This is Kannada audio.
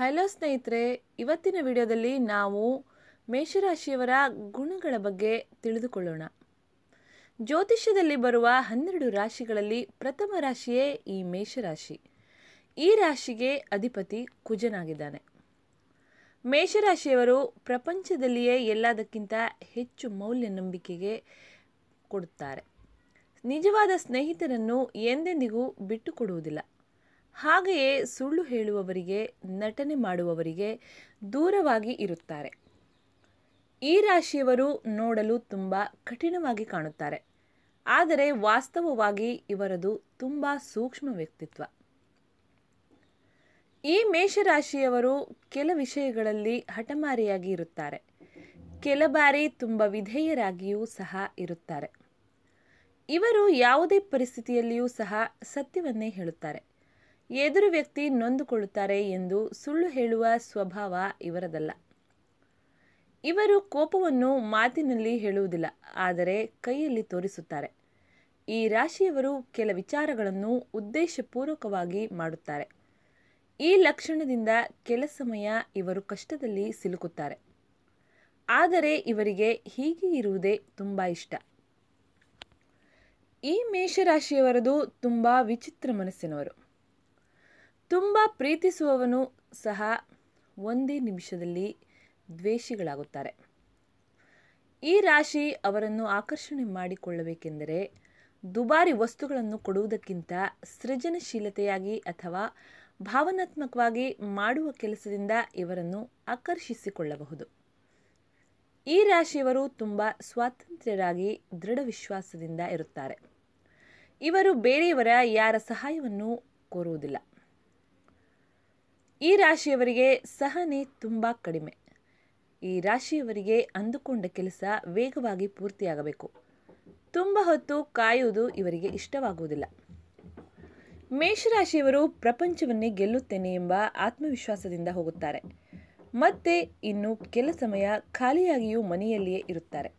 ಹಲೋ ಸ್ನೇಹಿತರೆ ಇವತ್ತಿನ ವಿಡಿಯೋದಲ್ಲಿ ನಾವು ಮೇಷರಾಶಿಯವರ ಗುಣಗಳ ಬಗ್ಗೆ ತಿಳಿದುಕೊಳ್ಳೋಣ ಜ್ಯೋತಿಷ್ಯದಲ್ಲಿ ಬರುವ ಹನ್ನೆರಡು ರಾಶಿಗಳಲ್ಲಿ ಪ್ರಥಮ ರಾಶಿಯೇ ಈ ಮೇಷರಾಶಿ ಈ ರಾಶಿಗೆ ಅಧಿಪತಿ ಕುಜನಾಗಿದ್ದಾನೆ ಮೇಷರಾಶಿಯವರು ಪ್ರಪಂಚದಲ್ಲಿಯೇ ಎಲ್ಲದಕ್ಕಿಂತ ಹೆಚ್ಚು ಮೌಲ್ಯ ನಂಬಿಕೆಗೆ ಕೊಡುತ್ತಾರೆ ನಿಜವಾದ ಸ್ನೇಹಿತರನ್ನು ಎಂದೆಂದಿಗೂ ಬಿಟ್ಟುಕೊಡುವುದಿಲ್ಲ ಹಾಗೆಯೇ ಸುಳ್ಳು ಹೇಳುವವರಿಗೆ ನಟನೆ ಮಾಡುವವರಿಗೆ ದೂರವಾಗಿ ಇರುತ್ತಾರೆ ಈ ರಾಶಿಯವರು ನೋಡಲು ತುಂಬ ಕಠಿಣವಾಗಿ ಕಾಣುತ್ತಾರೆ ಆದರೆ ವಾಸ್ತವವಾಗಿ ಇವರದು ತುಂಬ ಸೂಕ್ಷ್ಮ ವ್ಯಕ್ತಿತ್ವ ಈ ಮೇಷರಾಶಿಯವರು ಕೆಲ ವಿಷಯಗಳಲ್ಲಿ ಹಠಮಾರಿಯಾಗಿ ಇರುತ್ತಾರೆ ಕೆಲ ಬಾರಿ ತುಂಬ ವಿಧೇಯರಾಗಿಯೂ ಸಹ ಇರುತ್ತಾರೆ ಇವರು ಯಾವುದೇ ಪರಿಸ್ಥಿತಿಯಲ್ಲಿಯೂ ಸಹ ಸತ್ಯವನ್ನೇ ಹೇಳುತ್ತಾರೆ ಎದುರು ವ್ಯಕ್ತಿ ನೊಂದುಕೊಳ್ಳುತ್ತಾರೆ ಎಂದು ಸುಳ್ಳು ಹೇಳುವ ಸ್ವಭಾವ ಇವರದಲ್ಲ ಇವರು ಕೋಪವನ್ನು ಮಾತಿನಲ್ಲಿ ಹೇಳುವುದಿಲ್ಲ ಆದರೆ ಕೈಯಲ್ಲಿ ತೋರಿಸುತ್ತಾರೆ ಈ ರಾಶಿಯವರು ಕೆಲ ವಿಚಾರಗಳನ್ನು ಉದ್ದೇಶಪೂರ್ವಕವಾಗಿ ಮಾಡುತ್ತಾರೆ ಈ ಲಕ್ಷಣದಿಂದ ಕೆಲ ಸಮಯ ಇವರು ಕಷ್ಟದಲ್ಲಿ ಸಿಲುಕುತ್ತಾರೆ ಆದರೆ ಇವರಿಗೆ ಹೀಗೆ ಇರುವುದೇ ತುಂಬ ಇಷ್ಟ ಈ ಮೇಷರಾಶಿಯವರದು ತುಂಬ ವಿಚಿತ್ರ ಮನಸ್ಸಿನವರು ತುಂಬ ಪ್ರೀತಿಸುವವನು ಸಹ ಒಂದೇ ನಿಮಿಷದಲ್ಲಿ ದ್ವೇಷಿಗಳಾಗುತ್ತಾರೆ ಈ ರಾಶಿ ಅವರನ್ನು ಆಕರ್ಷಣೆ ಮಾಡಿಕೊಳ್ಳಬೇಕೆಂದರೆ ದುಬಾರಿ ವಸ್ತುಗಳನ್ನು ಕೊಡುವುದಕ್ಕಿಂತ ಸೃಜನಶೀಲತೆಯಾಗಿ ಅಥವಾ ಭಾವನಾತ್ಮಕವಾಗಿ ಮಾಡುವ ಕೆಲಸದಿಂದ ಇವರನ್ನು ಆಕರ್ಷಿಸಿಕೊಳ್ಳಬಹುದು ಈ ರಾಶಿಯವರು ತುಂಬ ಸ್ವಾತಂತ್ರ್ಯರಾಗಿ ದೃಢ ವಿಶ್ವಾಸದಿಂದ ಇರುತ್ತಾರೆ ಇವರು ಬೇರೆಯವರ ಯಾರ ಸಹಾಯವನ್ನು ಕೋರುವುದಿಲ್ಲ ಈ ರಾಶಿಯವರಿಗೆ ಸಹನೆ ತುಂಬ ಕಡಿಮೆ ಈ ರಾಶಿಯವರಿಗೆ ಅಂದುಕೊಂಡ ಕೆಲಸ ವೇಗವಾಗಿ ಪೂರ್ತಿಯಾಗಬೇಕು ತುಂಬ ಹೊತ್ತು ಕಾಯುವುದು ಇವರಿಗೆ ಇಷ್ಟವಾಗುವುದಿಲ್ಲ ಮೇಷರಾಶಿಯವರು ಪ್ರಪಂಚವನ್ನೇ ಗೆಲ್ಲುತ್ತೇನೆ ಎಂಬ ಆತ್ಮವಿಶ್ವಾಸದಿಂದ ಹೋಗುತ್ತಾರೆ ಮತ್ತೆ ಇನ್ನು ಕೆಲ ಸಮಯ ಖಾಲಿಯಾಗಿಯೂ ಮನೆಯಲ್ಲಿಯೇ ಇರುತ್ತಾರೆ